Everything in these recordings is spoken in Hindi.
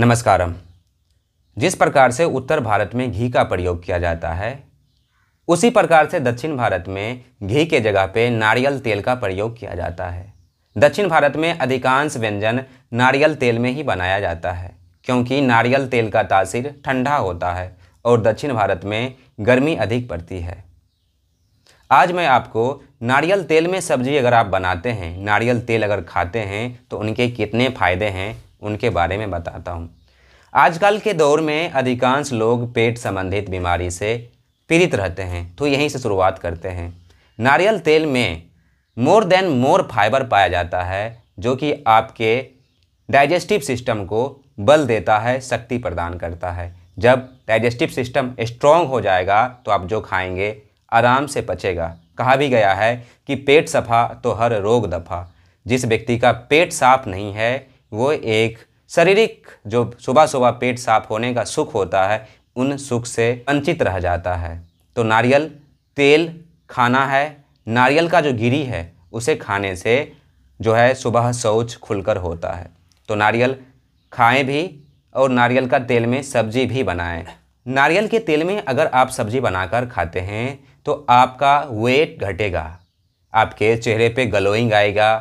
नमस्कारम जिस प्रकार से उत्तर भारत में घी का प्रयोग किया जाता है उसी प्रकार से दक्षिण भारत में घी के जगह पे नारियल तेल का प्रयोग किया जाता है दक्षिण भारत में अधिकांश व्यंजन नारियल तेल में ही बनाया जाता है क्योंकि नारियल तेल का तासीर ठंडा होता है और दक्षिण भारत में गर्मी अधिक पड़ती है आज मैं आपको नारियल तेल में सब्जी अगर आप बनाते हैं नारियल तेल अगर खाते हैं तो उनके कितने फ़ायदे हैं उनके बारे में बताता हूँ आजकल के दौर में अधिकांश लोग पेट संबंधित बीमारी से पीड़ित रहते हैं तो यहीं से शुरुआत करते हैं नारियल तेल में मोर देन मोर फाइबर पाया जाता है जो कि आपके डाइजेस्टिव सिस्टम को बल देता है शक्ति प्रदान करता है जब डाइजेस्टिव सिस्टम स्ट्रॉन्ग हो जाएगा तो आप जो खाएंगे आराम से पचेगा कहा भी गया है कि पेट सफ़ा तो हर रोग दफा जिस व्यक्ति का पेट साफ नहीं है वो एक शारीरिक जो सुबह सुबह पेट साफ होने का सुख होता है उन सुख से वंचित रह जाता है तो नारियल तेल खाना है नारियल का जो गिरी है उसे खाने से जो है सुबह शौच खुलकर होता है तो नारियल खाएं भी और नारियल का तेल में सब्जी भी बनाएं नारियल के तेल में अगर आप सब्जी बनाकर खाते हैं तो आपका वेट घटेगा आपके चेहरे पे ग्लोइंग आएगा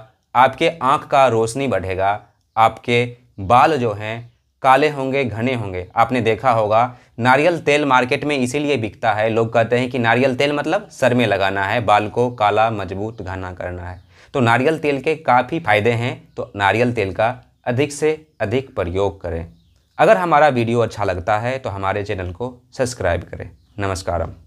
आपके आँख का रोशनी बढ़ेगा आपके बाल जो हैं काले होंगे घने होंगे आपने देखा होगा नारियल तेल मार्केट में इसीलिए बिकता है लोग कहते हैं कि नारियल तेल मतलब सर में लगाना है बाल को काला मजबूत घना करना है तो नारियल तेल के काफ़ी फायदे हैं तो नारियल तेल का अधिक से अधिक प्रयोग करें अगर हमारा वीडियो अच्छा लगता है तो हमारे चैनल को सब्सक्राइब करें नमस्कारम